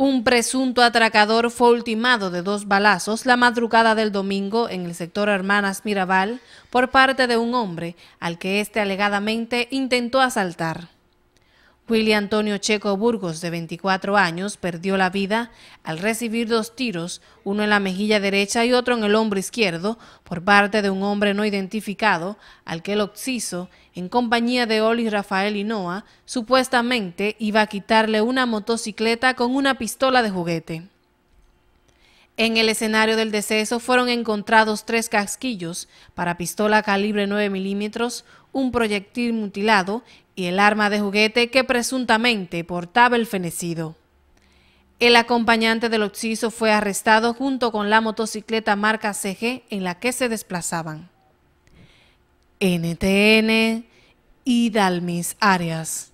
Un presunto atracador fue ultimado de dos balazos la madrugada del domingo en el sector Hermanas Mirabal por parte de un hombre al que éste alegadamente intentó asaltar. William Antonio Checo Burgos, de 24 años, perdió la vida al recibir dos tiros, uno en la mejilla derecha y otro en el hombro izquierdo, por parte de un hombre no identificado, al que el occiso, en compañía de Oli Rafael Noah, supuestamente iba a quitarle una motocicleta con una pistola de juguete. En el escenario del deceso fueron encontrados tres casquillos para pistola calibre 9 milímetros, un proyectil mutilado y el arma de juguete que presuntamente portaba el fenecido. El acompañante del occiso fue arrestado junto con la motocicleta marca CG en la que se desplazaban. NTN y Dalmis Arias.